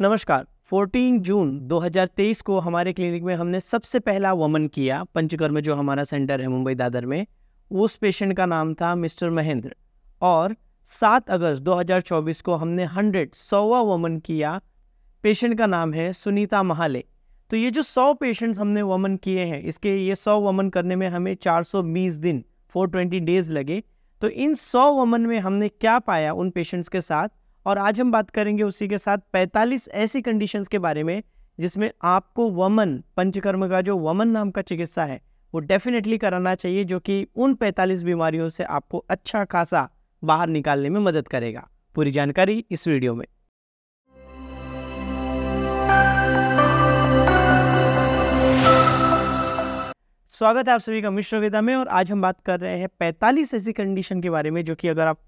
नमस्कार 14 जून 2023 को हमारे क्लिनिक में हमने सबसे पहला वमन किया पंचकर्म जो हमारा सेंटर है मुंबई दादर में उस पेशेंट का नाम था मिस्टर महेंद्र और 7 अगस्त 2024 को हमने 100 सौवा वमन किया पेशेंट का नाम है सुनीता महाले तो ये जो 100 पेशेंट्स हमने वमन किए हैं इसके ये 100 वमन करने में हमें चार दिन फोर डेज लगे तो इन सौ वमन में हमने क्या पाया उन पेशेंट्स के साथ और आज हम बात करेंगे उसी के साथ 45 ऐसी कंडीशंस के बारे में जिसमें आपको वमन पंचकर्म का जो वमन नाम का चिकित्सा है वो डेफिनेटली कराना चाहिए जो कि उन 45 बीमारियों से आपको अच्छा खासा बाहर निकालने में मदद करेगा पूरी जानकारी इस वीडियो में स्वागत है आप सभी का मिश्र वेदा में और आज हम बात कर रहे हैं 45 ऐसी कंडीशन के बारे में जो कि अगर आप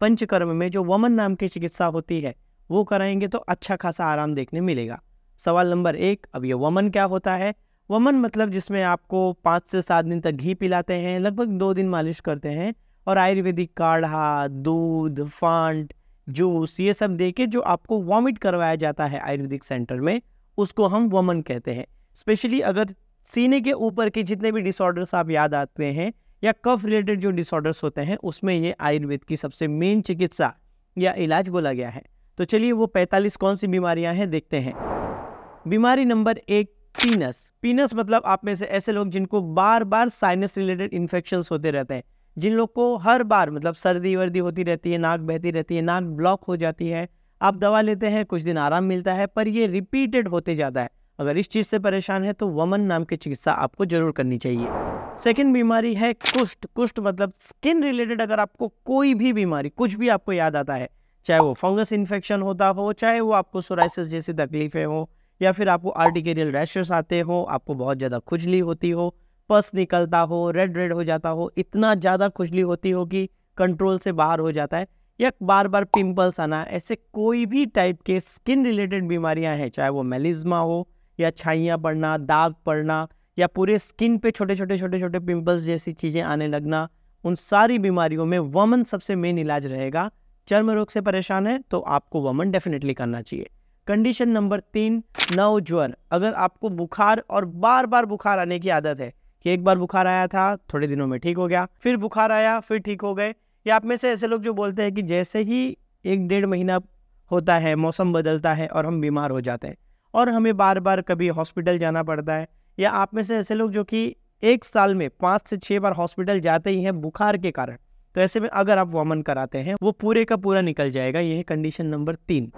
पंचकर्म में जो वमन नाम की चिकित्सा होती है वो कराएंगे तो अच्छा खासा आराम देखने मिलेगा सवाल नंबर एक अब ये वमन क्या होता है वमन मतलब जिसमें आपको पाँच से सात दिन तक घी पिलाते हैं लगभग दो दिन मालिश करते हैं और आयुर्वेदिक काढ़ा दूध फांट जूस ये सब दे के जो आपको वॉमिट करवाया जाता है आयुर्वेदिक सेंटर में उसको हम वमन कहते हैं स्पेशली अगर सीने के ऊपर के जितने भी डिसऑर्डर्स आप याद आते हैं या कफ रिलेटेड जो डिसऑर्डर्स होते हैं उसमें ये आयुर्वेद की सबसे मेन चिकित्सा या इलाज बोला गया है तो चलिए वो 45 कौन सी बीमारियां हैं देखते हैं बीमारी नंबर एक पीनस पीनस मतलब आप में से ऐसे लोग जिनको बार बार साइनस रिलेटेड इन्फेक्शन होते रहते हैं जिन लोग को हर बार मतलब सर्दी वर्दी होती रहती है नाक बहती रहती है नाक ब्लॉक हो जाती है आप दवा लेते हैं कुछ दिन आराम मिलता है पर ये रिपीटेड होते जाता है अगर इस चीज़ से परेशान है तो वमन नाम की चिकित्सा आपको जरूर करनी चाहिए सेकेंड बीमारी है कुष्ट कुष्ट मतलब स्किन रिलेटेड अगर आपको कोई भी बीमारी कुछ भी आपको याद आता है चाहे वो फंगस इन्फेक्शन होता हो चाहे वो आपको सोराइसिस जैसी तकलीफें हो या फिर आपको आर्टिकेरियल रैशेस आते हो आपको बहुत ज़्यादा खुजली होती हो पस निकलता हो रेड रेड हो जाता हो इतना ज़्यादा खुजली होती हो कि कंट्रोल से बाहर हो जाता है या बार बार पिंपल्स आना ऐसे कोई भी टाइप के स्किन रिलेटेड बीमारियां हैं चाहे वो मेलिज्मा हो या छाइयाँ पड़ना दाग पड़ना या पूरे स्किन पे छोटे छोटे छोटे छोटे पिंपल्स जैसी चीज़ें आने लगना उन सारी बीमारियों में वमन सबसे मेन इलाज रहेगा चर्म रोग से परेशान है तो आपको वमन डेफिनेटली करना चाहिए कंडीशन नंबर तीन नव ज्वर अगर आपको बुखार और बार बार बुखार आने की आदत है कि एक बार बुखार आया था थोड़े दिनों में ठीक हो गया फिर बुखार आया फिर ठीक हो गए या आप में से ऐसे लोग जो बोलते हैं कि जैसे ही एक डेढ़ महीना होता है मौसम बदलता है और हम बीमार हो जाते हैं और हमें बार बार कभी हॉस्पिटल जाना पड़ता है या आप में से ऐसे लोग जो कि एक साल में पाँच से छः बार हॉस्पिटल जाते ही हैं बुखार के कारण तो ऐसे में अगर आप वॉमन कराते हैं वो पूरे का पूरा निकल जाएगा यह है कंडीशन नंबर तीन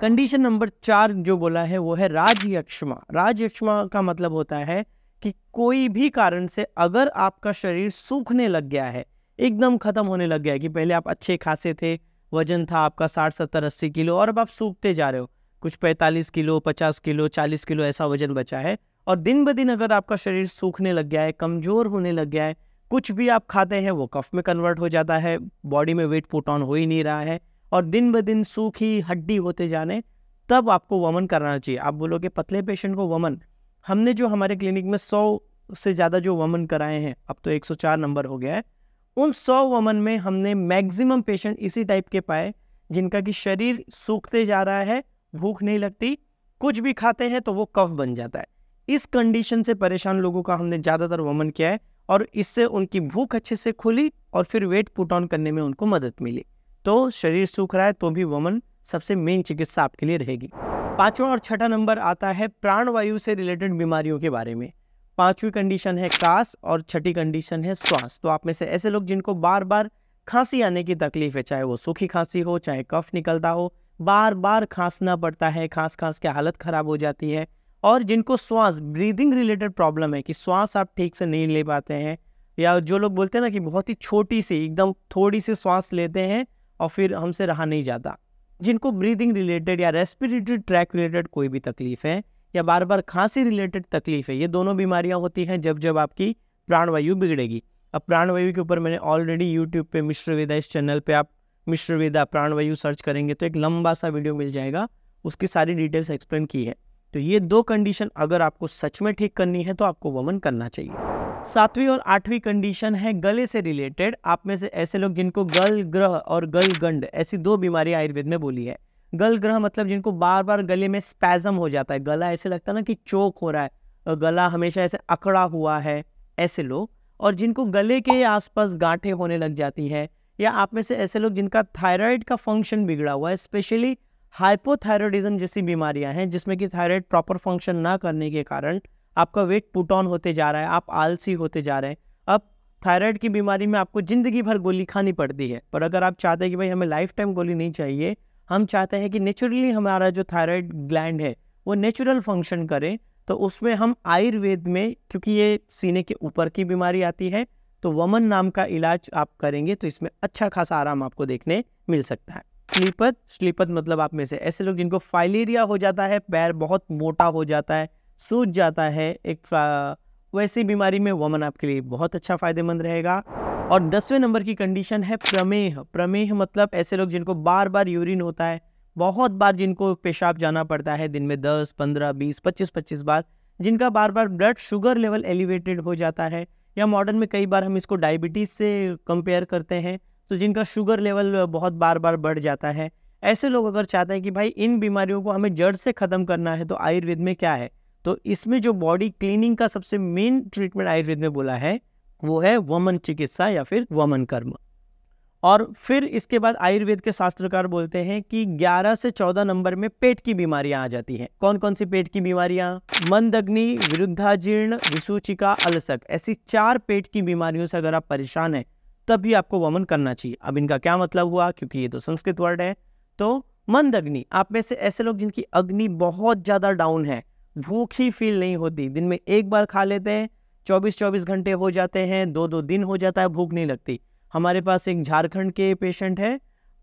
कंडीशन नंबर चार जो बोला है वो है राजयक्षमा राजयक्षमा का मतलब होता है कि कोई भी कारण से अगर आपका शरीर सूखने लग गया है एकदम ख़त्म होने लग गया है कि पहले आप अच्छे खासे थे वजन था आपका साठ सत्तर अस्सी किलो और अब आप सूखते जा रहे हो कुछ 45 किलो 50 किलो 40 किलो ऐसा वजन बचा है और दिन ब दिन अगर आपका शरीर सूखने लग गया है कमज़ोर होने लग गया है कुछ भी आप खाते हैं वो कफ में कन्वर्ट हो जाता है बॉडी में वेट पुट ऑन हो ही नहीं रहा है और दिन ब दिन सूखी हड्डी होते जाने तब आपको वमन कराना चाहिए आप बोलोगे पतले पेशेंट को वमन हमने जो हमारे क्लिनिक में सौ से ज़्यादा जो वमन कराए हैं अब तो एक नंबर हो गया है उन सौ वमन में हमने मैक्सिमम पेशेंट इसी टाइप के पाए जिनका कि शरीर सूखते जा रहा है भूख नहीं लगती कुछ भी खाते हैं तो वो कफ बन जाता है इस कंडीशन से परेशान लोगों का हमने ज़्यादातर वमन किया है और इससे उनकी भूख अच्छे से खुली और फिर वेट पुट ऑन करने में उनको मदद मिली तो शरीर सूख रहा है तो भी वमन सबसे मेन चिकित्सा आपके लिए रहेगी पांचवा और छठा नंबर आता है प्राणवायु से रिलेटेड बीमारियों के बारे में पांचवी कंडीशन है कास और छठी कंडीशन है श्वास तो आप में से ऐसे लोग जिनको बार बार खांसी आने की तकलीफ है चाहे वो सूखी खांसी हो चाहे कफ निकलता हो बार बार खांसना पड़ता है खांस खांस के हालत ख़राब हो जाती है और जिनको श्वास ब्रीदिंग रिलेटेड प्रॉब्लम है कि श्वास आप ठीक से नहीं ले पाते हैं या जो लोग बोलते हैं ना कि बहुत ही छोटी सी एकदम थोड़ी सी श्वास लेते हैं और फिर हमसे रहा नहीं जाता जिनको ब्रीदिंग रिलेटेड या रेस्पिरेटरी ट्रैक रिलेटेड कोई भी तकलीफ है या बार बार खांसी रिलेटेड तकलीफ है ये दोनों बीमारियां होती हैं जब जब आपकी प्राणवायु बिगड़ेगी अब प्राणवायु के ऊपर मैंने ऑलरेडी यूट्यूब पे मिश्र वेदा इस चैनल पे आप मिश्र वेदा प्राणवायु सर्च करेंगे तो एक लंबा सा वीडियो मिल जाएगा उसकी सारी डिटेल्स एक्सप्लेन की है तो ये दो कंडीशन अगर आपको सच में ठीक करनी है तो आपको वमन करना चाहिए सातवीं और आठवीं कंडीशन है गले से रिलेटेड आप में से ऐसे लोग जिनको गल ग्रह और गल गंड ऐसी दो बीमारी आयुर्वेद में बोली है गल ग्रह मतलब जिनको बार बार गले में स्पैजम हो जाता है गला ऐसे लगता है ना कि चोक हो रहा है गला हमेशा ऐसे अकड़ा हुआ है ऐसे लोग और जिनको गले के आसपास गांठें होने लग जाती हैं या आप में से ऐसे लोग जिनका थायराइड का फंक्शन बिगड़ा हुआ है स्पेशली हाइपोथायरॉयडिज्म जैसी बीमारियां हैं जिसमें कि थायराइड प्रॉपर फंक्शन ना करने के कारण आपका वेट पुट ऑन होते जा रहा है आप आलसी होते जा रहे हैं अब थायराइड की बीमारी में आपको ज़िंदगी भर गोली खानी पड़ती है पर अगर आप चाहते हैं कि भाई हमें लाइफ टाइम गोली नहीं चाहिए हम चाहते हैं कि नेचुरली हमारा जो थायराइड ग्लैंड है वो नेचुरल फंक्शन करे तो उसमें हम आयुर्वेद में क्योंकि ये सीने के ऊपर की बीमारी आती है तो वमन नाम का इलाज आप करेंगे तो इसमें अच्छा खासा आराम आपको देखने मिल सकता है स्लीपत स्लीपत मतलब आप में से ऐसे लोग जिनको फाइलेरिया हो जाता है पैर बहुत मोटा हो जाता है सूज जाता है एक वैसी बीमारी में वमन आपके लिए बहुत अच्छा फायदेमंद रहेगा और दसवें नंबर की कंडीशन है प्रमेह प्रमेह मतलब ऐसे लोग जिनको बार बार यूरिन होता है बहुत बार जिनको पेशाब जाना पड़ता है दिन में दस पंद्रह बीस पच्चीस पच्चीस बार जिनका बार बार ब्लड शुगर लेवल एलिवेटेड हो जाता है या मॉडर्न में कई बार हम इसको डायबिटीज़ से कंपेयर करते हैं तो जिनका शुगर लेवल बहुत बार बार बढ़ जाता है ऐसे लोग अगर चाहते हैं कि भाई इन बीमारियों को हमें जड़ से ख़त्म करना है तो आयुर्वेद में क्या है तो इसमें जो बॉडी क्लीनिंग का सबसे मेन ट्रीटमेंट आयुर्वेद में बोला है वो है वमन चिकित्सा या फिर वमन कर्म और फिर इसके बाद आयुर्वेद के शास्त्रकार बोलते हैं कि 11 से 14 नंबर में पेट की बीमारियां आ जाती हैं कौन कौन सी पेट की बीमारियां मंदग्नि विरुद्धाजीर्ण विसूचिका अलसक ऐसी चार पेट की बीमारियों से अगर आप परेशान हैं तब भी आपको वमन करना चाहिए अब इनका क्या मतलब हुआ क्योंकि ये तो संस्कृत वर्ड है तो मंदअग्नि आप में से ऐसे लोग जिनकी अग्नि बहुत ज़्यादा डाउन है भूख ही फील नहीं होती दिन में एक बार खा लेते हैं चौबीस चौबीस घंटे हो जाते हैं दो दो दिन हो जाता है भूख नहीं लगती हमारे पास एक झारखंड के पेशेंट है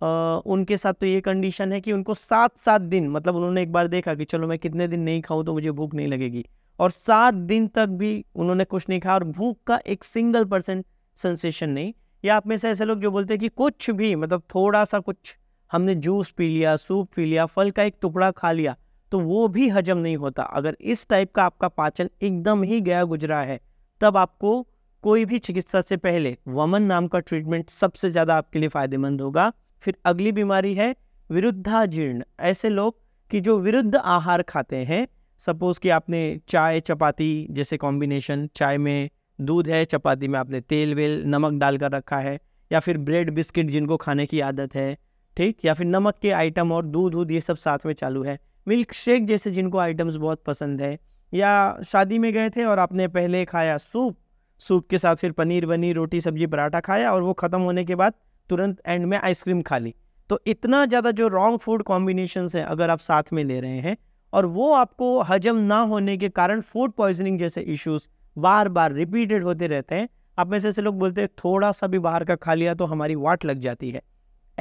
आ, उनके साथ तो ये कंडीशन है कि उनको सात सात दिन मतलब उन्होंने एक बार देखा कि चलो मैं कितने दिन नहीं खाऊं तो मुझे भूख नहीं लगेगी और सात दिन तक भी उन्होंने कुछ नहीं खाया और भूख का एक सिंगल परसेंट सेंसेशन नहीं या आप में से ऐसे लोग जो बोलते हैं कि कुछ भी मतलब थोड़ा सा कुछ हमने जूस पी लिया सूप पी लिया फल का एक टुकड़ा खा लिया तो वो भी हजम नहीं होता अगर इस टाइप का आपका पाचन एकदम ही गया गुजरा है तब आपको कोई भी चिकित्सा से पहले वमन नाम का ट्रीटमेंट सबसे ज़्यादा आपके लिए फ़ायदेमंद होगा फिर अगली बीमारी है विरुद्धाजीर्ण ऐसे लोग कि जो विरुद्ध आहार खाते हैं सपोज़ कि आपने चाय चपाती जैसे कॉम्बिनेशन चाय में दूध है चपाती में आपने तेल वेल नमक डालकर रखा है या फिर ब्रेड बिस्किट जिनको खाने की आदत है ठीक या फिर नमक के आइटम और दूध वूध ये सब साथ में चालू है मिल्क शेक जैसे जिनको आइटम्स बहुत पसंद है या शादी में गए थे और आपने पहले खाया सूप सूप के साथ फिर पनीर वनीर रोटी सब्जी पराठा खाया और वो ख़त्म होने के बाद तुरंत एंड में आइसक्रीम खा ली तो इतना ज़्यादा जो रॉन्ग फूड कॉम्बिनेशन है अगर आप साथ में ले रहे हैं और वो आपको हजम ना होने के कारण फूड पॉइजनिंग जैसे इश्यूज बार बार रिपीटेड होते रहते हैं आप में से ऐसे लोग बोलते हैं थोड़ा सा भी बाहर का खा लिया तो हमारी वाट लग जाती है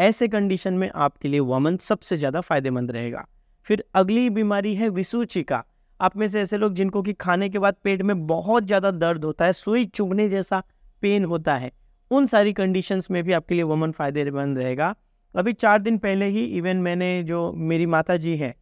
ऐसे कंडीशन में आपके लिए वमन सबसे ज़्यादा फायदेमंद रहेगा फिर अगली बीमारी है विसूचिका आप में से ऐसे लोग जिनको कि खाने के बाद पेट में बहुत ज़्यादा दर्द होता है सुई चुभने जैसा पेन होता है उन सारी कंडीशंस में भी आपके लिए वमन फ़ायदेमंद रहेगा अभी चार दिन पहले ही इवन मैंने जो मेरी माता जी हैं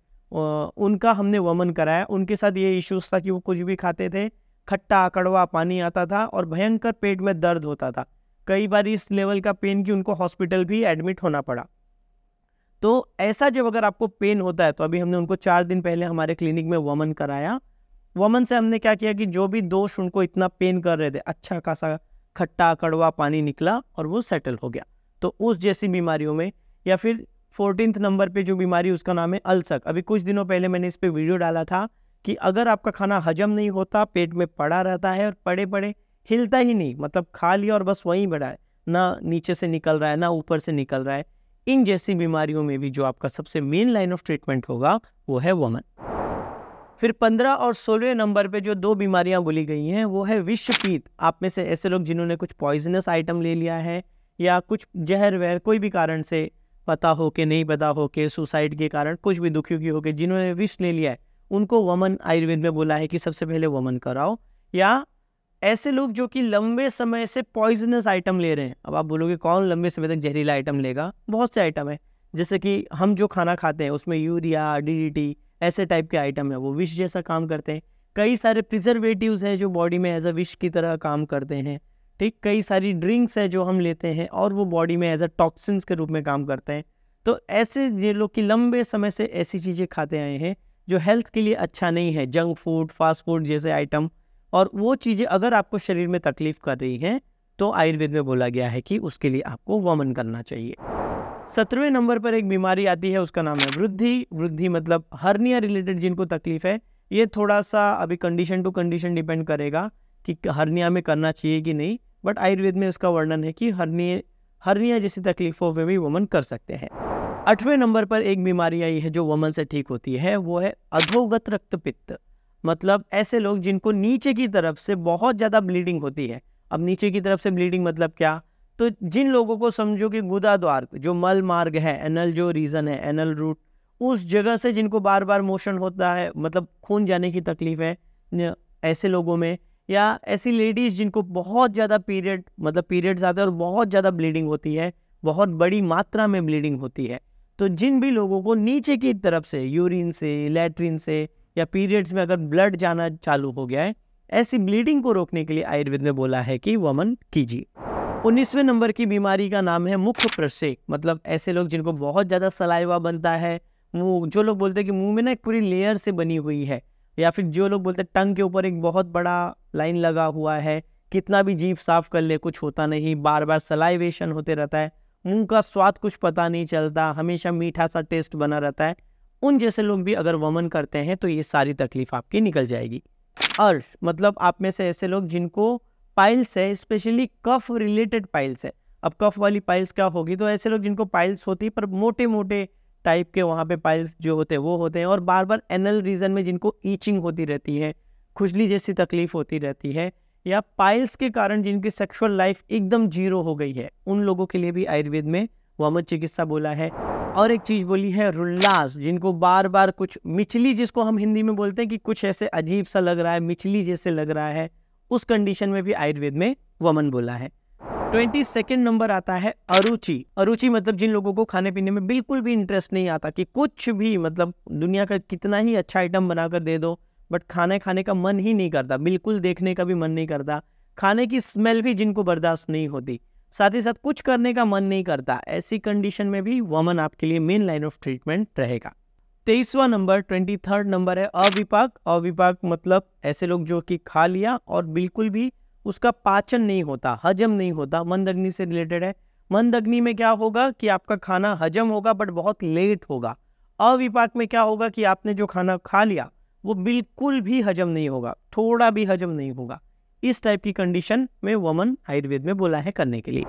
उनका हमने वमन कराया उनके साथ ये इश्यूज़ था कि वो कुछ भी खाते थे खट्टा कड़वा पानी आता था और भयंकर पेट में दर्द होता था कई बार इस लेवल का पेन कि उनको हॉस्पिटल भी एडमिट होना पड़ा तो ऐसा जब अगर आपको पेन होता है तो अभी हमने उनको चार दिन पहले हमारे क्लिनिक में वमन कराया वमन से हमने क्या किया कि जो भी दोष उनको इतना पेन कर रहे थे अच्छा खासा खट्टा कड़वा पानी निकला और वो सेटल हो गया तो उस जैसी बीमारियों में या फिर फोर्टीनथ नंबर पे जो बीमारी उसका नाम है अलसक अभी कुछ दिनों पहले मैंने इस पर वीडियो डाला था कि अगर आपका खाना हजम नहीं होता पेट में पड़ा रहता है और पड़े पड़े हिलता ही नहीं मतलब खा लिया और बस वहीं बढ़ा है ना नीचे से निकल रहा है ना ऊपर से निकल रहा है इन जैसी बीमारियों में भी जो आपका सबसे मेन लाइन ऑफ ट्रीटमेंट होगा वो है वमन फिर पंद्रह और सोलह नंबर पे जो दो बीमारियां बोली गई हैं वो है विषपीत आप में से ऐसे लोग जिन्होंने कुछ पॉइजनस आइटम ले लिया है या कुछ जहर वहर कोई भी कारण से पता हो के नहीं पता हो के सुसाइड के कारण कुछ भी दुखी उखी हो के जिन्होंने विष ले लिया है उनको वमन आयुर्वेद में बोला है कि सबसे पहले वमन कराओ या ऐसे लोग जो कि लंबे समय से पॉइजनस आइटम ले रहे हैं अब आप बोलोगे कौन लंबे समय तक जहरीला आइटम लेगा बहुत से आइटम है जैसे कि हम जो खाना खाते हैं उसमें यूरिया डी ऐसे टाइप के आइटम है वो विश जैसा काम करते हैं कई सारे प्रिजर्वेटिव्स हैं जो बॉडी में एज अ विश की तरह काम करते हैं ठीक कई सारी ड्रिंक्स है जो हम लेते हैं और वो बॉडी में एज अ टॉक्सिन्स के रूप में काम करते हैं तो ऐसे जो लोग कि लंबे समय से ऐसी चीज़ें खाते आए हैं जो हेल्थ के लिए अच्छा नहीं है जंक फूड फास्ट फूड जैसे आइटम और वो चीज़ें अगर आपको शरीर में तकलीफ कर रही हैं तो आयुर्वेद में बोला गया है कि उसके लिए आपको वमन करना चाहिए सत्रहवें नंबर पर एक बीमारी आती है उसका नाम है वृद्धि वृद्धि मतलब हर्निया रिलेटेड जिनको तकलीफ है ये थोड़ा सा अभी कंडीशन टू कंडीशन डिपेंड करेगा कि हर्निया में करना चाहिए कि नहीं बट आयुर्वेद में उसका वर्णन है कि हर्निय हर्निया जैसी तकलीफों में भी वमन कर सकते हैं आठवें नंबर पर एक बीमारी आई है जो वमन से ठीक होती है वो है अधोगत रक्त पित्त मतलब ऐसे लोग जिनको नीचे की तरफ से बहुत ज़्यादा ब्लीडिंग होती है अब नीचे की तरफ से ब्लीडिंग मतलब क्या तो जिन लोगों को समझो कि गुदा द्वार जो मल मार्ग है एनल जो रीज़न है एनल रूट उस जगह से जिनको बार बार मोशन होता है मतलब खून जाने की तकलीफ है ऐसे लोगों में या ऐसी लेडीज़ जिनको बहुत ज़्यादा पीरियड मतलब पीरियड्स आते हैं और बहुत ज़्यादा ब्लीडिंग होती है बहुत बड़ी मात्रा में ब्लीडिंग होती है तो जिन भी लोगों को नीचे की तरफ से यूरिन से लेटरिन से या पीरियड्स में अगर ब्लड जाना चालू हो गया है ऐसी ब्लीडिंग को रोकने के लिए आयुर्वेद ने बोला है कि वमन कीजिए उन्नीसवें नंबर की बीमारी का नाम है मुख प्रसेक मतलब ऐसे लोग जिनको बहुत ज़्यादा सलाइवा बनता है वो जो लोग बोलते हैं कि मुंह में ना एक पूरी लेयर से बनी हुई है या फिर जो लोग बोलते हैं टंग के ऊपर एक बहुत बड़ा लाइन लगा हुआ है कितना भी जीव साफ कर ले कुछ होता नहीं बार बार सलाइवेशन होते रहता है मुंह का स्वाद कुछ पता नहीं चलता हमेशा मीठा सा टेस्ट बना रहता है उन जैसे लोग भी अगर वमन करते हैं तो ये सारी तकलीफ आपकी निकल जाएगी अर्श मतलब आप में से ऐसे लोग जिनको पाइल्स है स्पेशली कफ रिलेटेड पाइल्स है अब कफ वाली पाइल्स क्या होगी तो ऐसे लोग जिनको पाइल्स होती है पर मोटे मोटे टाइप के वहाँ पे पाइल्स जो होते हैं वो होते हैं और बार बार एनल रीजन में जिनको ईचिंग होती रहती है खुजली जैसी तकलीफ होती रहती है या पाइल्स के कारण जिनकी सेक्सुअल लाइफ एकदम जीरो हो गई है उन लोगों के लिए भी आयुर्वेद में वमन चिकित्सा बोला है और एक चीज़ बोली है रुल्लास जिनको बार बार कुछ मिचली जिसको हम हिंदी में बोलते हैं कि कुछ ऐसे अजीब सा लग रहा है मिचली जैसे लग रहा है उस कंडीशन में भी आयुर्वेद में वमन बोला है ट्वेंटी सेकेंड नंबर आता है अरुचि अरुचि मतलब जिन लोगों को खाने पीने में बिल्कुल भी इंटरेस्ट नहीं आता कि कुछ भी मतलब दुनिया का कितना ही अच्छा आइटम बनाकर दे दो बट खाने खाने का मन ही नहीं करता बिल्कुल देखने का भी मन नहीं करता खाने की स्मेल भी जिनको बर्दाश्त नहीं होती साथ ही साथ कुछ करने का मन नहीं करता ऐसी कंडीशन में भी वमन आपके लिए मेन लाइन ऑफ ट्रीटमेंट रहेगा तेईसवा नंबर ट्वेंटी थर्ड नंबर है अविपाक अविपाक मतलब ऐसे लोग जो कि खा लिया और बिल्कुल भी उसका पाचन नहीं होता हजम नहीं होता अग्नि से रिलेटेड है अग्नि में क्या होगा कि आपका खाना हजम होगा बट बहुत लेट होगा अविपाक में क्या होगा कि आपने जो खाना खा लिया वो बिल्कुल भी हजम नहीं होगा थोड़ा भी हजम नहीं होगा इस टाइप की कंडीशन में वमन आयुर्वेद में बोला है करने के लिए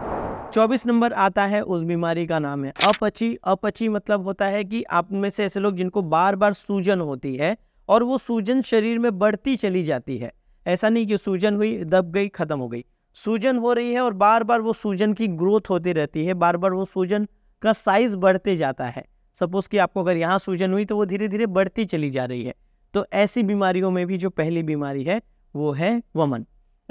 चौबीस नंबर आता है उस बीमारी का नाम है अपची अपची मतलब होता है कि आप में से ऐसे लोग जिनको बार बार सूजन होती है और वो सूजन शरीर में बढ़ती चली जाती है ऐसा नहीं कि सूजन हुई दब गई खत्म हो गई सूजन हो रही है और बार बार वो सूजन की ग्रोथ होती रहती है बार बार वो सूजन का साइज बढ़ते जाता है सपोज कि आपको अगर यहाँ सूजन हुई तो वो धीरे धीरे बढ़ती चली जा रही है तो ऐसी बीमारियों में भी जो पहली बीमारी है वो है वमन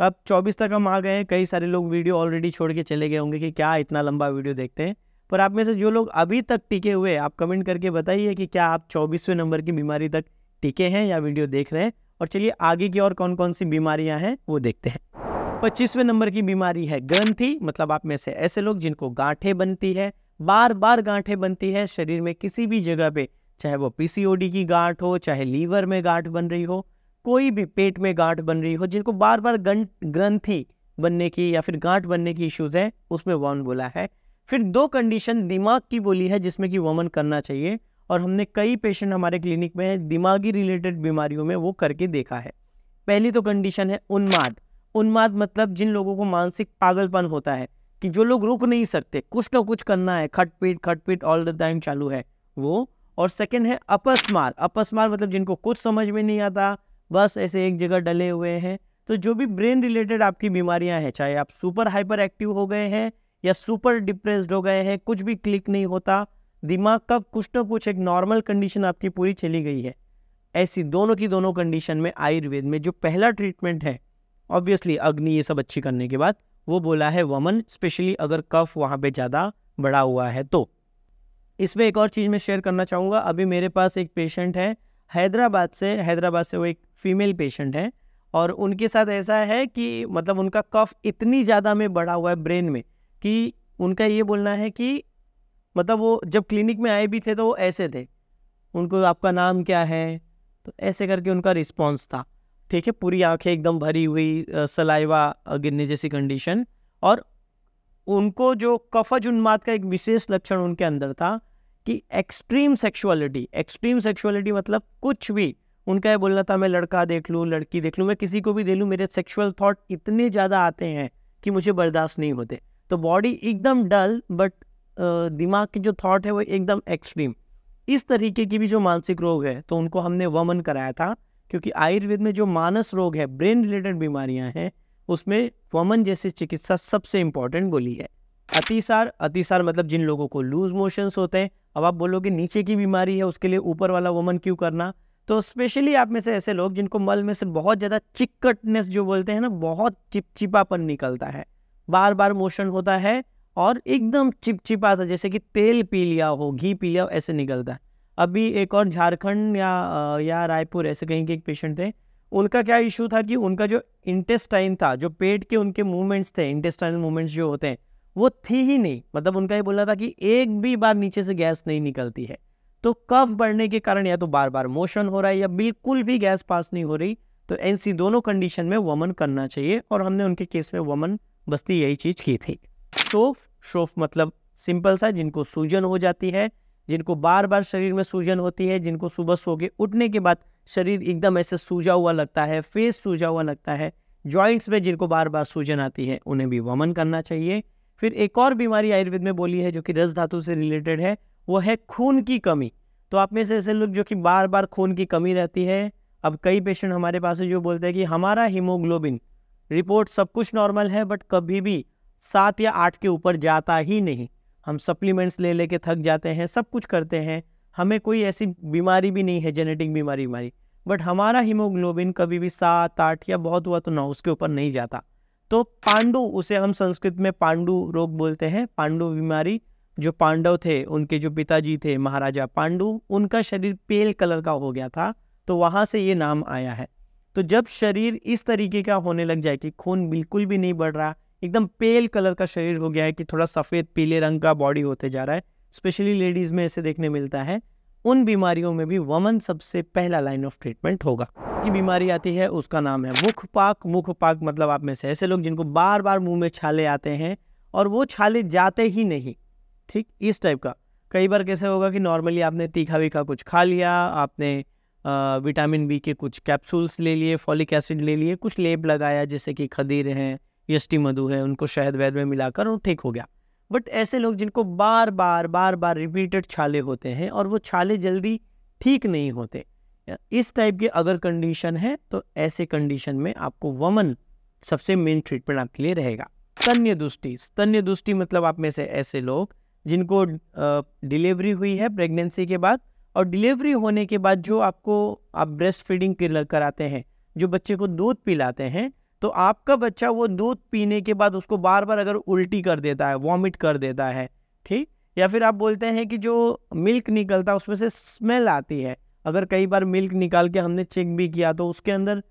अब 24 तक हम आ गए हैं कई सारे लोग वीडियो ऑलरेडी छोड़ के चले गए होंगे कि क्या इतना लंबा वीडियो देखते हैं पर आप में से जो लोग अभी तक टिके हुए आप कमेंट करके बताइए कि क्या आप चौबीसवें नंबर की बीमारी तक टिके हैं या वीडियो देख रहे हैं और चलिए आगे की और कौन कौन सी बीमारियां हैं वो देखते हैं पच्चीसवें नंबर की बीमारी है ग्रंथी मतलब आप में से ऐसे लोग जिनको गांठें बनती है बार बार गांठें बनती है शरीर में किसी भी जगह पे चाहे वो पीसीओडी की गांठ हो चाहे लीवर में गांठ बन रही हो कोई भी पेट में गांठ बन रही हो जिनको बार बार ग्रंथि बनने की या फिर गांठ बनने की इश्यूज हैं उसमें वन बोला है फिर दो कंडीशन दिमाग की बोली है जिसमें कि वमन करना चाहिए और हमने कई पेशेंट हमारे क्लिनिक में दिमागी रिलेटेड बीमारियों में वो करके देखा है पहली तो कंडीशन है उन्माद उन्माद मतलब जिन लोगों को मानसिक पागलपन होता है कि जो लोग रुक नहीं सकते कुछ ना कुछ करना है खटपीट खटपीट ऑल द टाइम चालू है वो और सेकेंड है अपस्मार अपस्मार मतलब जिनको कुछ समझ में नहीं आता बस ऐसे एक जगह डले हुए हैं तो जो भी ब्रेन रिलेटेड आपकी बीमारियां हैं चाहे आप सुपर हाइपर एक्टिव हो गए हैं या सुपर डिप्रेस्ड हो गए हैं कुछ भी क्लिक नहीं होता दिमाग का कुछ ना कुछ एक नॉर्मल कंडीशन आपकी पूरी चली गई है ऐसी दोनों की दोनों कंडीशन में आयुर्वेद में जो पहला ट्रीटमेंट है ऑब्वियसली अग्नि ये सब अच्छी करने के बाद वो बोला है वमन स्पेशली अगर कफ वहाँ पे ज़्यादा बढ़ा हुआ है तो इसमें एक और चीज़ मैं शेयर करना चाहूँगा अभी मेरे पास एक पेशेंट है हैदराबाद से हैदराबाद से वो एक फीमेल पेशेंट है और उनके साथ ऐसा है कि मतलब उनका कफ इतनी ज़्यादा में बढ़ा हुआ है ब्रेन में कि उनका ये बोलना है कि मतलब वो जब क्लिनिक में आए भी थे तो वो ऐसे थे उनको आपका नाम क्या है तो ऐसे करके उनका रिस्पॉन्स था ठीक है पूरी आंखें एकदम भरी हुई सलाइवा गिरने जैसी कंडीशन और उनको जो कफज उन्माद का एक विशेष लक्षण उनके अंदर था कि एक्सट्रीम सेक्सुअलिटी एक्सट्रीम सेक्सुअलिटी मतलब कुछ भी उनका ये बोलना था मैं लड़का देख लूँ लड़की देख लूँ मैं किसी को भी दे लूँ मेरे सेक्सुअल थॉट इतने ज़्यादा आते हैं कि मुझे बर्दाश्त नहीं होते तो बॉडी एकदम डल बट दिमाग के जो थॉट है वो एकदम एक्सट्रीम इस तरीके की भी जो मानसिक रोग है तो उनको हमने वमन कराया था क्योंकि आयुर्वेद में जो मानस रोग है ब्रेन रिलेटेड बीमारियां हैं उसमें वमन जैसी चिकित्सा सबसे इम्पॉर्टेंट बोली है अतिसार अतिसार मतलब जिन लोगों को लूज मोशंस होते हैं अब आप बोलोगे नीचे की बीमारी है उसके लिए ऊपर वाला वमन क्यों करना तो स्पेशली आप में से ऐसे लोग जिनको मल में से बहुत ज़्यादा चिकटनेस जो बोलते हैं ना बहुत चिपचिपापन निकलता है बार बार मोशन होता है और एकदम चिपचिपा सा जैसे कि तेल पी लिया हो घी पी लिया हो ऐसे निकलता है अभी एक और झारखंड या या रायपुर ऐसे कहीं के एक पेशेंट थे उनका क्या इशू था कि उनका जो इंटेस्टाइन था जो पेट के उनके मूवमेंट्स थे इंटेस्टाइनल मूवमेंट्स जो होते हैं वो थी ही नहीं मतलब उनका ये बोलना था कि एक भी बार नीचे से गैस नहीं निकलती है तो कफ बढ़ने के कारण या तो बार बार मोशन हो रहा है या बिल्कुल भी गैस पास नहीं हो रही तो एनसी दोनों कंडीशन में वमन करना चाहिए और हमने उनके केस में वमन बस्ती यही चीज़ की थी शोफ शोफ मतलब सिंपल सा जिनको सूजन हो जाती है जिनको बार बार शरीर में सूजन होती है जिनको सुबह सो के उठने के बाद शरीर एकदम ऐसे सूजा हुआ लगता है फेस सूजा हुआ लगता है ज्वाइंट्स में जिनको बार बार सूजन आती है उन्हें भी वमन करना चाहिए फिर एक और बीमारी आयुर्वेद में बोली है जो कि रस धातु से रिलेटेड है वो है खून की कमी तो आप में से ऐसे लोग जो कि बार बार खून की कमी रहती है अब कई पेशेंट हमारे पास है जो बोलते हैं कि हमारा हीमोग्लोबिन रिपोर्ट सब कुछ नॉर्मल है बट कभी भी सात या आठ के ऊपर जाता ही नहीं हम सप्लीमेंट्स ले लेके थक जाते हैं सब कुछ करते हैं हमें कोई ऐसी बीमारी भी नहीं है जेनेटिक बीमारी बीमारी बट हमारा हीमोग्लोबिन कभी भी सात आठ या बहुत हुआ तो नौ उसके ऊपर नहीं जाता तो पांडु उसे हम संस्कृत में पांडु रोग बोलते हैं पांडु बीमारी जो पांडव थे उनके जो पिताजी थे महाराजा पांडु उनका शरीर पेल कलर का हो गया था तो वहां से ये नाम आया है तो जब शरीर इस तरीके का होने लग जाए कि खून बिल्कुल भी नहीं बढ़ रहा एकदम पेल कलर का शरीर हो गया है कि थोड़ा सफ़ेद पीले रंग का बॉडी होते जा रहा है स्पेशली लेडीज़ में ऐसे देखने मिलता है उन बीमारियों में भी वमन सबसे पहला लाइन ऑफ ट्रीटमेंट होगा की बीमारी आती है उसका नाम है मुख पाक मुख पाक मतलब आप में से ऐसे लोग जिनको बार बार मुंह में छाले आते हैं और वो छाले जाते ही नहीं ठीक इस टाइप का कई बार कैसे होगा कि नॉर्मली आपने तीखा वीखा कुछ खा लिया आपने विटामिन बी के कुछ कैप्सूल्स ले लिए फॉलिक एसिड ले लिए कुछ लेप लगाया जैसे कि खदीर हैं यष्टि मधु है उनको शहद वैद में मिलाकर वो ठीक हो गया बट ऐसे लोग जिनको बार बार बार बार रिपीटेड छाले होते हैं और वो छाले जल्दी ठीक नहीं होते इस टाइप के अगर कंडीशन है तो ऐसे कंडीशन में आपको वमन सबसे मेन ट्रीटमेंट आपके लिए रहेगा स्तन्य दुष्टि स्तन्य दुष्टि मतलब आप में से ऐसे लोग जिनको डिलीवरी हुई है प्रेगनेंसी के बाद और डिलीवरी होने के बाद जो आपको आप ब्रेस्ट फीडिंग कराते हैं जो बच्चे को दूध पिलाते हैं तो आपका बच्चा वो दूध पीने के बाद उसको बार बार अगर उल्टी कर देता है वॉमिट कर देता है ठीक या फिर आप बोलते हैं कि जो मिल्क निकलता है उसमें से स्मेल आती है अगर कई बार मिल्क निकाल के हमने चेक भी किया तो उसके अंदर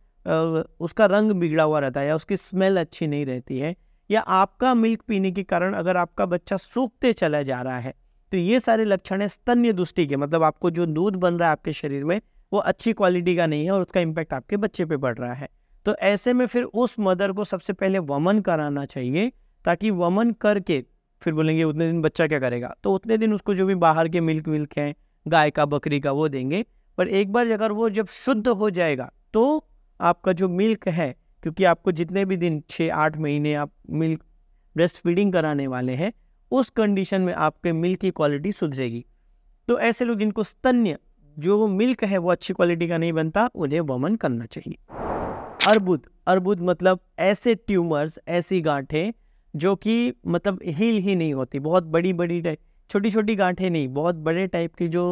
उसका रंग बिगड़ा हुआ रहता है या उसकी स्मेल अच्छी नहीं रहती है या आपका मिल्क पीने के कारण अगर आपका बच्चा सूखते चला जा रहा है तो ये सारे लक्षण है स्तन्य दुष्टि के मतलब आपको जो दूध बन रहा है आपके शरीर में वो अच्छी क्वालिटी का नहीं है और उसका इम्पैक्ट आपके बच्चे पे पड़ रहा है तो ऐसे में फिर उस मदर को सबसे पहले वमन कराना चाहिए ताकि वमन करके फिर बोलेंगे उतने दिन बच्चा क्या करेगा तो उतने दिन उसको जो भी बाहर के मिल्क विल्क हैं गाय का बकरी का वो देंगे पर एक बार अगर वो जब शुद्ध हो जाएगा तो आपका जो मिल्क है क्योंकि आपको जितने भी दिन छः आठ महीने आप मिल्क ब्रेस्ट फीडिंग कराने वाले हैं उस कंडीशन में आपके मिल्क की क्वालिटी सुधरेगी तो ऐसे लोग जिनको स्तन्य जो मिल्क है वो अच्छी क्वालिटी का नहीं बनता उन्हें वमन करना चाहिए अर्बुद अर्बुद मतलब ऐसे ट्यूमर्स ऐसी गांठें जो कि मतलब हील ही नहीं होती बहुत बड़ी बड़ी टाइप छोटी छोटी गांठें नहीं बहुत बड़े टाइप की जो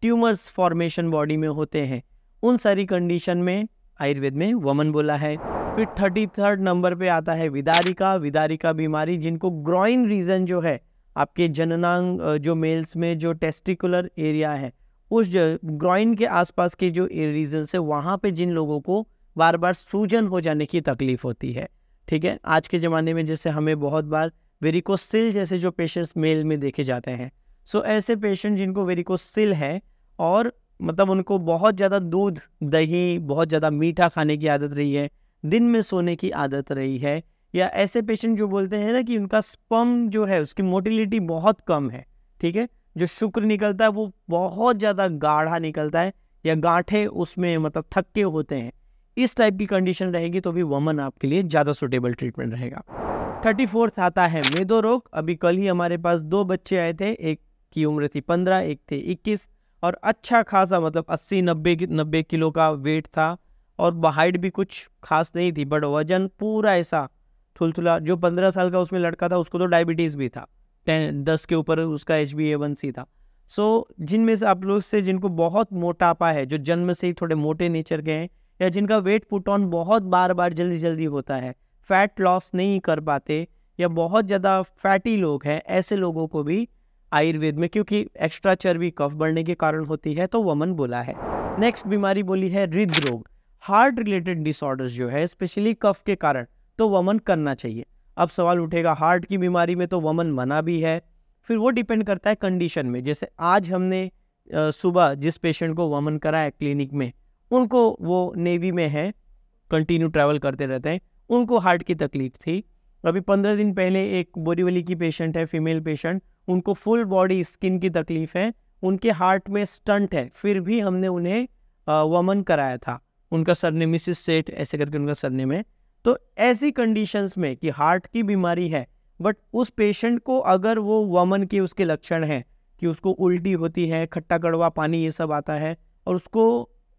ट्यूमर्स फॉर्मेशन बॉडी में होते हैं उन सारी कंडीशन में आयुर्वेद में वमन बोला है फिर थर्टी थर्ड नंबर पे आता है विदारिका विदारिका बीमारी जिनको ग्रॉइन रीजन जो है आपके जननांग जो मेल्स में जो टेस्टिकुलर एरिया है उस ग्रॉइन के आसपास के जो रीजन है वहाँ पे जिन लोगों को बार बार सूजन हो जाने की तकलीफ होती है ठीक है आज के ज़माने में जैसे हमें बहुत बार वेरिकोसिल जैसे जो पेशेंट्स मेल में देखे जाते हैं सो so, ऐसे पेशेंट जिनको वेरिकोसिल है और मतलब उनको बहुत ज़्यादा दूध दही बहुत ज़्यादा मीठा खाने की आदत रही है दिन में सोने की आदत रही है या ऐसे पेशेंट जो बोलते हैं ना कि उनका स्पम जो है उसकी मोटिलिटी बहुत कम है ठीक है जो शुक्र निकलता है वो बहुत ज़्यादा गाढ़ा निकलता है या गांठे उसमें मतलब थक्के होते हैं इस टाइप की कंडीशन रहेगी तो भी वमन आपके लिए ज़्यादा सुटेबल ट्रीटमेंट रहेगा थर्टी फोर्थ आता है मेदो रोग अभी कल ही हमारे पास दो बच्चे आए थे एक की उम्र थी पंद्रह एक थे इक्कीस और अच्छा खासा मतलब अस्सी नब्बे नब्बे किलो का वेट था और हाइट भी कुछ खास नहीं थी बट वजन पूरा ऐसा थुलथुला जो पंद्रह साल का उसमें लड़का था उसको तो डायबिटीज़ भी था टेन दस के ऊपर उसका H B A one C था सो so, जिनमें से आप लोग से जिनको बहुत मोटापा है जो जन्म से ही थोड़े मोटे नेचर के हैं या जिनका वेट पुट ऑन बहुत बार बार जल्दी जल्दी होता है फैट लॉस नहीं कर पाते या बहुत ज़्यादा फैटी लोग हैं ऐसे लोगों को भी आयुर्वेद में क्योंकि एक्स्ट्रा चर्बी कफ बढ़ने के कारण होती है तो वमन बोला है नेक्स्ट बीमारी बोली है रिद रोग हार्ट रिलेटेड डिसऑर्डर्स जो है स्पेशली कफ के कारण तो वमन करना चाहिए अब सवाल उठेगा हार्ट की बीमारी में तो वमन मना भी है फिर वो डिपेंड करता है कंडीशन में जैसे आज हमने सुबह जिस पेशेंट को वमन कराया क्लिनिक में उनको वो नेवी में है कंटिन्यू ट्रैवल करते रहते हैं उनको हार्ट की तकलीफ थी अभी पंद्रह दिन पहले एक बोरीवली की पेशेंट है फीमेल पेशेंट उनको फुल बॉडी स्किन की तकलीफ है उनके हार्ट में स्टंट है फिर भी हमने उन्हें वमन कराया था उनका सरने मिसिस सेठ ऐसे करके उनका सरने में तो ऐसी कंडीशंस में कि हार्ट की बीमारी है बट उस पेशेंट को अगर वो वमन के उसके लक्षण हैं कि उसको उल्टी होती है खट्टा कड़वा पानी ये सब आता है और उसको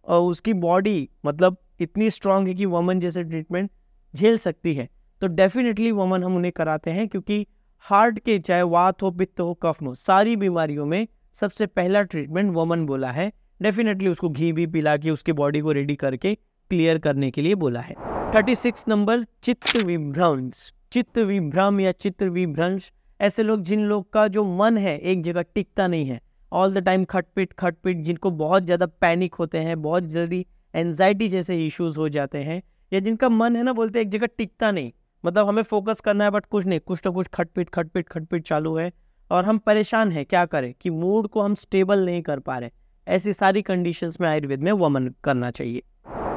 उसकी बॉडी मतलब इतनी स्ट्रांग है कि वमन जैसे ट्रीटमेंट झेल सकती है तो डेफिनेटली वमन हम उन्हें कराते हैं क्योंकि हार्ट के चाहे वात हो पित्त हो कफ हो सारी बीमारियों में सबसे पहला ट्रीटमेंट वमन बोला है डेफिनेटली उसको घी भी पिला के उसके बॉडी को रेडी करके क्लियर करने के लिए बोला है थर्टी सिक्स नंबर चित्त विभ्रंश चित्त विभ्रम या चित्र विभ्रंश ऐसे लोग जिन लोग का जो मन है एक जगह टिकता नहीं है ऑल द टाइम खटपिट खटपिट जिनको बहुत ज़्यादा पैनिक होते हैं बहुत जल्दी एनजाइटी जैसे इश्यूज़ हो जाते हैं या जिनका मन है ना बोलते एक जगह टिकता नहीं मतलब हमें फोकस करना है बट कुछ नहीं कुछ ना कुछ खटपिट खटपिट खटपिट चालू है और हम परेशान हैं क्या करें कि मूड को हम स्टेबल नहीं कर पा रहे ऐसी सारी कंडीशंस में आयुर्वेद में वमन करना चाहिए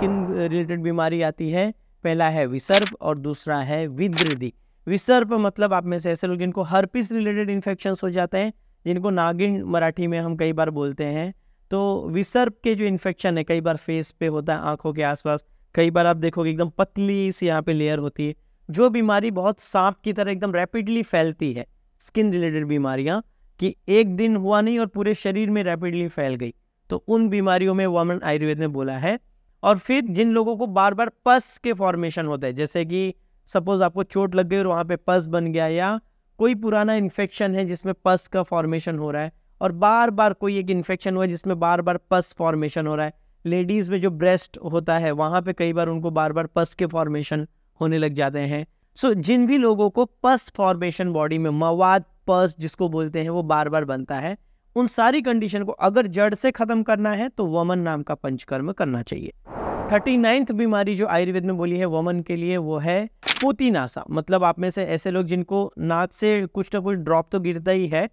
किन रिलेटेड बीमारी आती है पहला है विसर्प और दूसरा है विद्रिधि विसर्प मतलब आप में से ऐसे लोग जिनको पीस रिलेटेड इन्फेक्शन हो जाते हैं जिनको नागिन मराठी में हम कई बार बोलते हैं तो विसर्प के जो इन्फेक्शन है कई बार फेस पे होता है आँखों के आसपास कई बार आप देखोगे एकदम पतली सी यहाँ पे लेयर होती है जो बीमारी बहुत सांप की तरह एकदम रैपिडली फैलती है स्किन रिलेटेड बीमारियाँ कि एक दिन हुआ नहीं और पूरे शरीर में रैपिडली फैल गई तो उन बीमारियों में वामन आयुर्वेद ने बोला है और फिर जिन लोगों को बार बार पस के फॉर्मेशन होते हैं जैसे कि सपोज आपको चोट लग गई और वहाँ पे पस बन गया या कोई पुराना इन्फेक्शन है जिसमें पस का फॉर्मेशन हो रहा है और बार बार कोई एक इन्फेक्शन हुआ है जिसमें बार बार पस फॉर्मेशन हो रहा है लेडीज़ में जो ब्रेस्ट होता है वहाँ पे कई बार उनको बार बार पस के फॉर्मेशन होने लग जाते हैं सो so, जिन भी लोगों को पस फॉर्मेशन बॉडी में मवाद पस जिसको बोलते हैं वो बार बार बनता है उन सारी कंडीशन को अगर जड़ से ख़त्म करना है तो वमन नाम का पंचकर्म करना चाहिए थर्टी नाइन्थ बीमारी जो आयुर्वेद में बोली है वमन के लिए वो है पोती नासा मतलब आप में से ऐसे लोग जिनको नाक से कुछ ना कुछ ड्रॉप तो गिरता ही है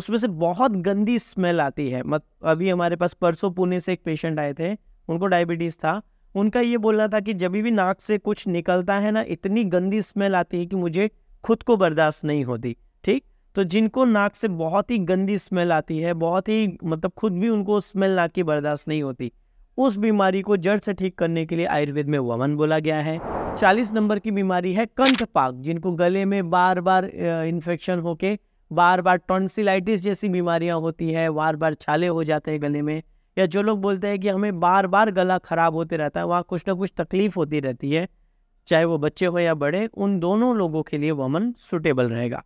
उसमें से बहुत गंदी स्मेल आती है मत अभी हमारे पास परसों पुणे से एक पेशेंट आए थे उनको डायबिटीज़ था उनका ये बोलना था कि जब भी नाक से कुछ निकलता है ना इतनी गंदी स्मेल आती है कि मुझे खुद को बर्दाश्त नहीं होती ठीक तो जिनको नाक से बहुत ही गंदी स्मेल आती है बहुत ही मतलब खुद भी उनको स्मेल नाक की बर्दाश्त नहीं होती उस बीमारी को जड़ से ठीक करने के लिए आयुर्वेद में वमन बोला गया है चालीस नंबर की बीमारी है कंठपाक जिनको गले में बार बार इन्फेक्शन होके बार बार टॉन्सिलाइटिस जैसी बीमारियां होती है बार बार छाले हो जाते हैं गले में या जो लोग बोलते हैं कि हमें बार बार गला ख़राब होते रहता है वहाँ कुछ ना कुछ तकलीफ़ होती रहती है चाहे वो बच्चे हो या बड़े उन दोनों लोगों के लिए वमन सुटेबल रहेगा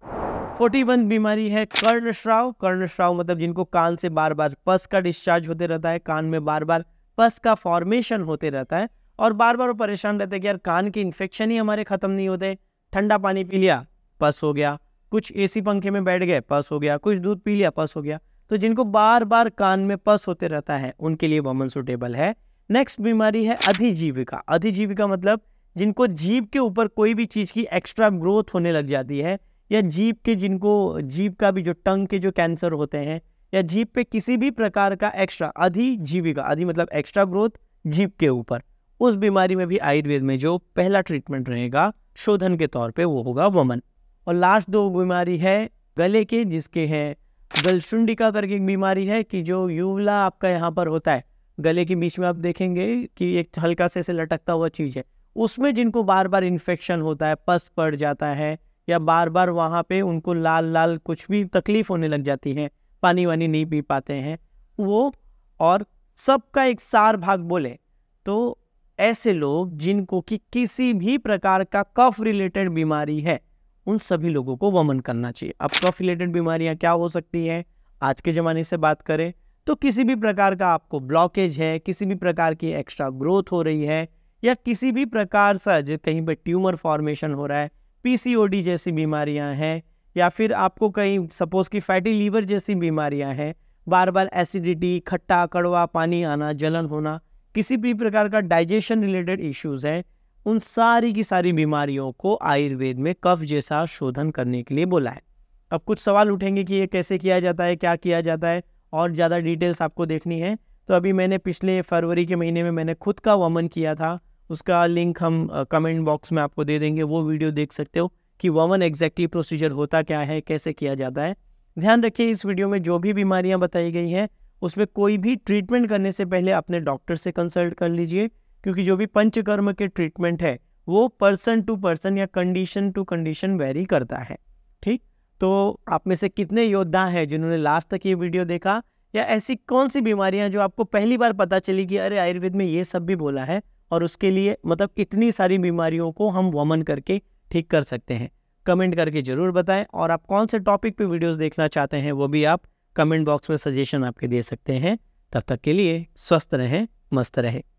फोर्टी वन बीमारी है कर्णश्राव कर्णश्राव मतलब जिनको कान से बार बार पस का डिस्चार्ज होते रहता है कान में बार बार पस का फॉर्मेशन होते रहता है और बार बार वो परेशान रहते हैं कि यार कान के इन्फेक्शन ही हमारे ख़त्म नहीं होते ठंडा पानी पी लिया पस हो गया कुछ एसी पंखे में बैठ गए पस हो गया कुछ दूध पी लिया पस हो गया तो जिनको बार बार कान में पस होते रहता है उनके लिए वमन सुटेबल है नेक्स्ट बीमारी है अधिजीविका अधिजीविका मतलब जिनको जीप के ऊपर कोई भी चीज़ की एक्स्ट्रा ग्रोथ होने लग जाती है या जीप के जिनको जीप का भी जो टंग के जो कैंसर होते हैं या जीप पे किसी भी प्रकार का एक्स्ट्रा अधि जीविका अधि मतलब एक्स्ट्रा ग्रोथ जीप के ऊपर उस बीमारी में भी आयुर्वेद में जो पहला ट्रीटमेंट रहेगा शोधन के तौर पे वो होगा वमन और लास्ट दो बीमारी है गले के जिसके हैं गलशुंडिका करके एक बीमारी है कि जो युवला आपका यहाँ पर होता है गले के बीच में आप देखेंगे कि एक हल्का से लटकता हुआ चीज़ है उसमें जिनको बार बार इन्फेक्शन होता है पस पड़ जाता है या बार बार वहाँ पे उनको लाल लाल कुछ भी तकलीफ़ होने लग जाती है पानी वानी नहीं पी पाते हैं वो और सबका एक सार भाग बोले तो ऐसे लोग जिनको कि किसी भी प्रकार का कफ रिलेटेड बीमारी है उन सभी लोगों को वमन करना चाहिए अब कफ रिलेटेड बीमारियां क्या हो सकती हैं आज के ज़माने से बात करें तो किसी भी प्रकार का आपको ब्लॉकेज है किसी भी प्रकार की एक्स्ट्रा ग्रोथ हो रही है या किसी भी प्रकार जो कहीं पर ट्यूमर फॉर्मेशन हो रहा है पी जैसी बीमारियाँ हैं या फिर आपको कहीं सपोज़ कि फैटी लीवर जैसी बीमारियां हैं बार बार एसिडिटी खट्टा कड़वा पानी आना जलन होना किसी भी प्रकार का डाइजेशन रिलेटेड इश्यूज़ हैं उन सारी की सारी बीमारियों को आयुर्वेद में कफ जैसा शोधन करने के लिए बोला है अब कुछ सवाल उठेंगे कि ये कैसे किया जाता है क्या किया जाता है और ज़्यादा डिटेल्स आपको देखनी है तो अभी मैंने पिछले फरवरी के महीने में मैंने खुद का वमन किया था उसका लिंक हम कमेंट बॉक्स में आपको दे देंगे वो वीडियो देख सकते हो कि वमन एग्जैक्टली प्रोसीजर होता क्या है कैसे किया जाता है ध्यान रखिए इस वीडियो में जो भी बीमारियां बताई गई हैं उसमें कोई भी ट्रीटमेंट करने से पहले अपने डॉक्टर से कंसल्ट कर लीजिए क्योंकि जो भी पंचकर्म के ट्रीटमेंट है वो पर्सन टू पर्सन या कंडीशन टू कंडीशन वेरी करता है ठीक तो आप में से कितने योद्धा हैं जिन्होंने लास्ट तक ये वीडियो देखा या ऐसी कौन सी बीमारियां जो आपको पहली बार पता चली कि अरे आयुर्वेद में ये सब भी बोला है और उसके लिए मतलब इतनी सारी बीमारियों को हम वमन करके ठीक कर सकते हैं कमेंट करके ज़रूर बताएं और आप कौन से टॉपिक पे वीडियोस देखना चाहते हैं वो भी आप कमेंट बॉक्स में सजेशन आपके दे सकते हैं तब तक के लिए स्वस्थ रहें मस्त रहें